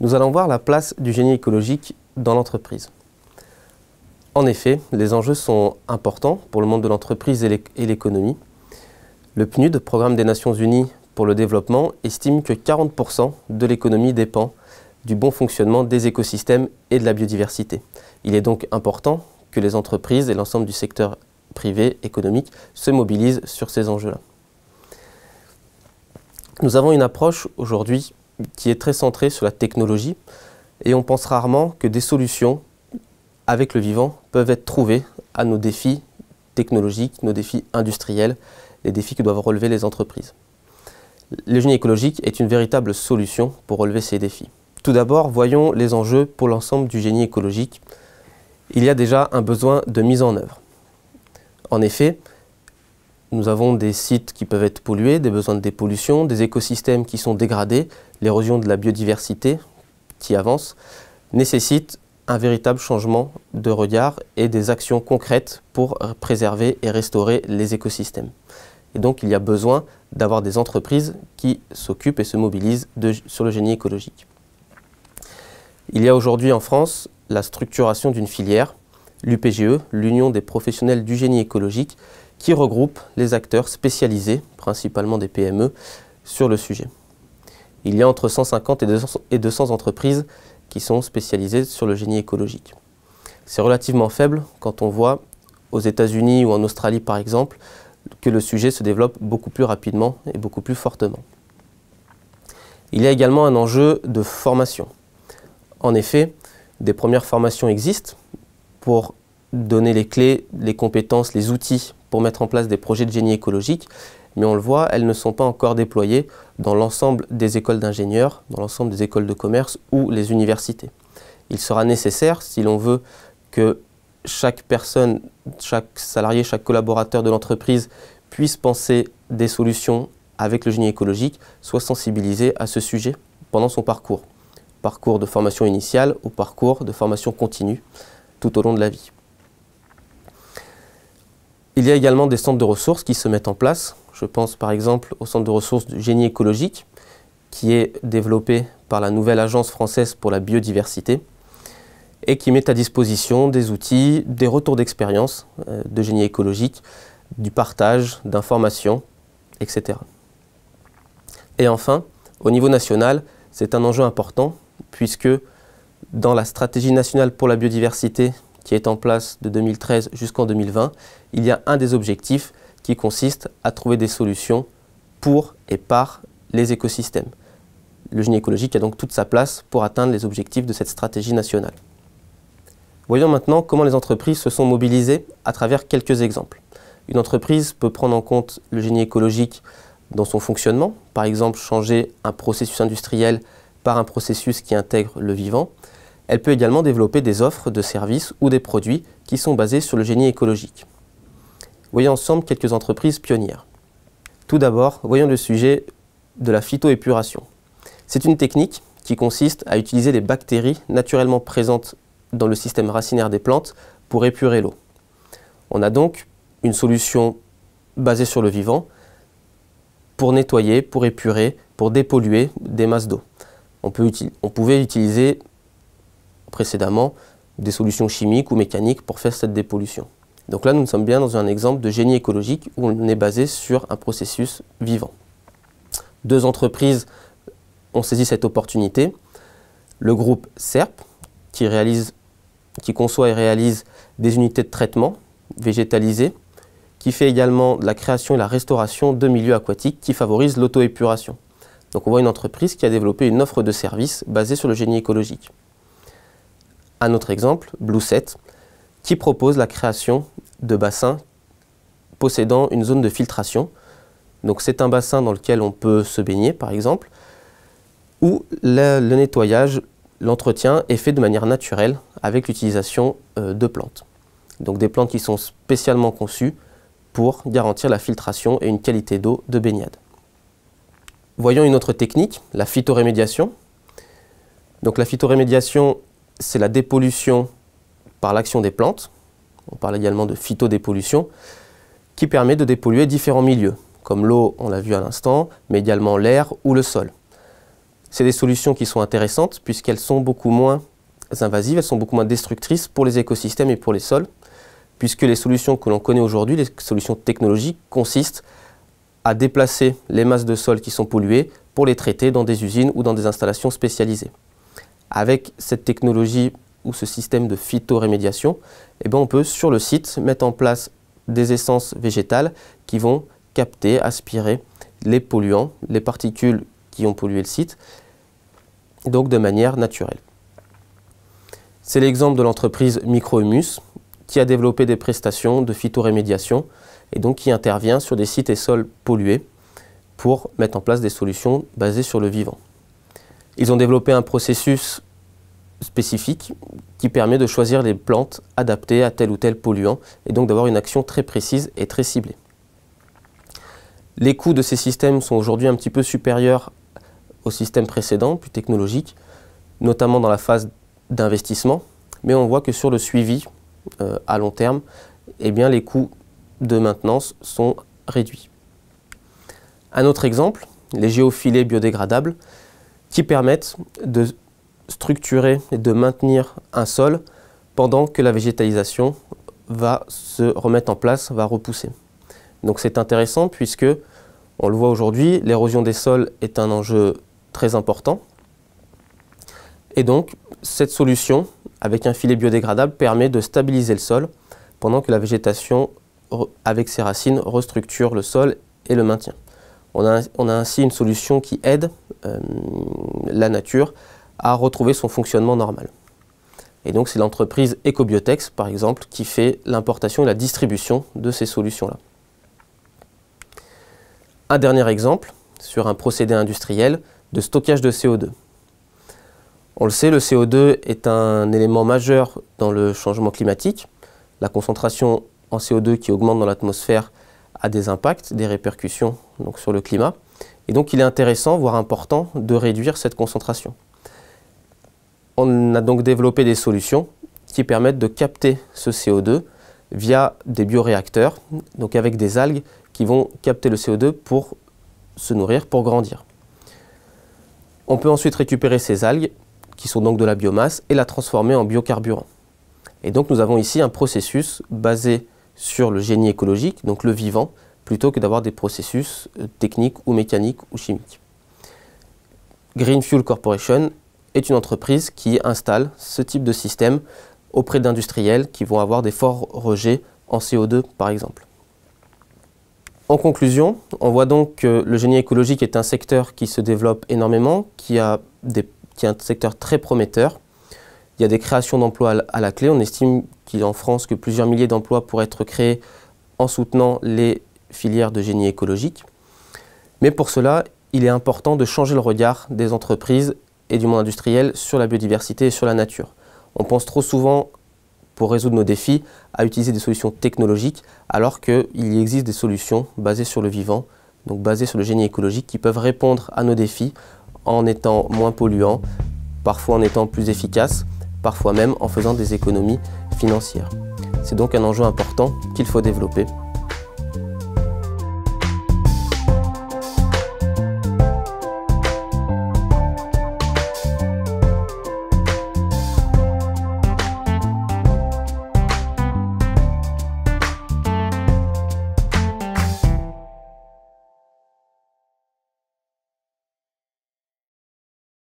nous allons voir la place du génie écologique dans l'entreprise. En effet, les enjeux sont importants pour le monde de l'entreprise et l'économie. Le PNUD, Programme des Nations Unies pour le développement, estime que 40% de l'économie dépend du bon fonctionnement des écosystèmes et de la biodiversité. Il est donc important que les entreprises et l'ensemble du secteur privé économique se mobilisent sur ces enjeux-là. Nous avons une approche aujourd'hui qui est très centré sur la technologie et on pense rarement que des solutions avec le vivant peuvent être trouvées à nos défis technologiques, nos défis industriels, les défis que doivent relever les entreprises. Le génie écologique est une véritable solution pour relever ces défis. Tout d'abord, voyons les enjeux pour l'ensemble du génie écologique. Il y a déjà un besoin de mise en œuvre. En effet, nous avons des sites qui peuvent être pollués, des besoins de dépollution, des écosystèmes qui sont dégradés, l'érosion de la biodiversité qui avance, nécessite un véritable changement de regard et des actions concrètes pour préserver et restaurer les écosystèmes. Et donc il y a besoin d'avoir des entreprises qui s'occupent et se mobilisent sur le génie écologique. Il y a aujourd'hui en France la structuration d'une filière, l'UPGE, l'Union des professionnels du génie écologique, qui regroupe les acteurs spécialisés, principalement des PME, sur le sujet. Il y a entre 150 et 200 entreprises qui sont spécialisées sur le génie écologique. C'est relativement faible quand on voit aux États-Unis ou en Australie par exemple que le sujet se développe beaucoup plus rapidement et beaucoup plus fortement. Il y a également un enjeu de formation. En effet, des premières formations existent pour donner les clés, les compétences, les outils pour mettre en place des projets de génie écologique, mais on le voit, elles ne sont pas encore déployées dans l'ensemble des écoles d'ingénieurs, dans l'ensemble des écoles de commerce ou les universités. Il sera nécessaire, si l'on veut que chaque personne, chaque salarié, chaque collaborateur de l'entreprise puisse penser des solutions avec le génie écologique, soit sensibilisé à ce sujet pendant son parcours, parcours de formation initiale ou parcours de formation continue tout au long de la vie. Il y a également des centres de ressources qui se mettent en place. Je pense par exemple au centre de ressources du génie écologique qui est développé par la nouvelle agence française pour la biodiversité et qui met à disposition des outils, des retours d'expérience euh, de génie écologique, du partage d'informations, etc. Et enfin, au niveau national, c'est un enjeu important puisque dans la stratégie nationale pour la biodiversité qui est en place de 2013 jusqu'en 2020, il y a un des objectifs qui consiste à trouver des solutions pour et par les écosystèmes. Le génie écologique a donc toute sa place pour atteindre les objectifs de cette stratégie nationale. Voyons maintenant comment les entreprises se sont mobilisées à travers quelques exemples. Une entreprise peut prendre en compte le génie écologique dans son fonctionnement, par exemple changer un processus industriel par un processus qui intègre le vivant, elle peut également développer des offres de services ou des produits qui sont basés sur le génie écologique. Voyons ensemble quelques entreprises pionnières. Tout d'abord, voyons le sujet de la phytoépuration. C'est une technique qui consiste à utiliser les bactéries naturellement présentes dans le système racinaire des plantes pour épurer l'eau. On a donc une solution basée sur le vivant pour nettoyer, pour épurer, pour dépolluer des masses d'eau. On, on, pouvait utiliser précédemment des solutions chimiques ou mécaniques pour faire cette dépollution. Donc là, nous sommes bien dans un exemple de génie écologique où on est basé sur un processus vivant. Deux entreprises ont saisi cette opportunité. Le groupe SERP, qui, conçoit et réalise des unités de traitement végétalisées, qui fait également la création et la restauration de milieux aquatiques qui favorisent l'auto-épuration. Donc on voit une entreprise qui a développé une offre de services basée sur le génie écologique. Un autre exemple, Blue Set, qui propose la création de bassins possédant une zone de filtration. Donc c'est un bassin dans lequel on peut se baigner par exemple, où le, nettoyage, l'entretien est fait de manière naturelle avec l'utilisation euh, de plantes. Donc des plantes qui sont spécialement conçues pour garantir la filtration et une qualité d'eau de baignade. Voyons une autre technique, la phytorémédiation. Donc la phytorémédiation c'est la dépollution par l'action des plantes, on parle également de phytodépollution, qui permet de dépolluer différents milieux, comme l'eau, on l'a vu à l'instant, mais également l'air ou le sol. C'est des solutions qui sont intéressantes puisqu'elles sont beaucoup moins invasives, elles sont beaucoup moins destructrices pour les écosystèmes et pour les sols, puisque les solutions que l'on connaît aujourd'hui, les solutions technologiques, consistent à déplacer les masses de sol qui sont polluées pour les traiter dans des usines ou dans des installations spécialisées. Avec cette technologie ou ce système de phytorémédiation, eh ben on peut sur le site mettre en place des essences végétales qui vont capter, aspirer les polluants, les particules qui ont pollué le site, donc de manière naturelle. C'est l'exemple de l'entreprise Microhumus qui a développé des prestations de phytorémédiation et donc qui intervient sur des sites et sols pollués pour mettre en place des solutions basées sur le vivant. Ils ont développé un processus spécifique qui permet de choisir les plantes adaptées à tel ou tel polluant et donc d'avoir une action très précise et très ciblée. Les coûts de ces systèmes sont aujourd'hui un petit peu supérieurs aux systèmes précédents, plus technologiques, notamment dans la phase d'investissement, mais on voit que sur le suivi euh, à long terme, eh bien, les coûts de maintenance sont réduits. Un autre exemple, les géofilets biodégradables, qui permettent de structurer et de maintenir un sol pendant que la végétalisation va se remettre en place, va repousser. Donc c'est intéressant puisque, on le voit aujourd'hui, l'érosion des sols est un enjeu très important. Et donc cette solution, avec un filet biodégradable, permet de stabiliser le sol pendant que la végétation, avec ses racines, restructure le sol et le maintient. On a, ainsi une solution qui aide euh, la nature à retrouver son fonctionnement normal. Et donc c'est l'entreprise Ecobiotex, par exemple, qui fait l'importation et la distribution de ces solutions-là. Un dernier exemple sur un procédé industriel de stockage de CO2. On le sait, le CO2 est un élément majeur dans le changement climatique. La concentration en CO2 qui augmente dans l'atmosphère a des impacts, des répercussions donc, sur le climat. Et donc il est intéressant, voire important, de réduire cette concentration. On a donc développé des solutions qui permettent de capter ce CO2 via des bioréacteurs, donc avec des algues qui vont capter le CO2 pour se nourrir, pour grandir. On peut ensuite récupérer ces algues, qui sont donc de la biomasse, et la transformer en biocarburant. Et donc nous avons ici un processus basé sur le génie écologique, donc le vivant, plutôt que d'avoir des processus euh, techniques ou mécaniques ou chimiques. Green Fuel Corporation est une entreprise qui installe ce type de système auprès d'industriels qui vont avoir des forts rejets en CO2 par exemple. En conclusion, on voit donc que le génie écologique est un secteur qui se développe énormément, qui, a est un secteur très prometteur. Il y a des créations d'emplois à la clé. On estime qu'il en France que plusieurs milliers d'emplois pourraient être créés en soutenant les filières de génie écologique. Mais pour cela, il est important de changer le regard des entreprises et du monde industriel sur la biodiversité et sur la nature. On pense trop souvent, pour résoudre nos défis, à utiliser des solutions technologiques, alors qu'il existe des solutions basées sur le vivant, donc basées sur le génie écologique, qui peuvent répondre à nos défis en étant moins polluants, parfois en étant plus efficaces, parfois même en faisant des économies financières. C'est donc un enjeu important qu'il faut développer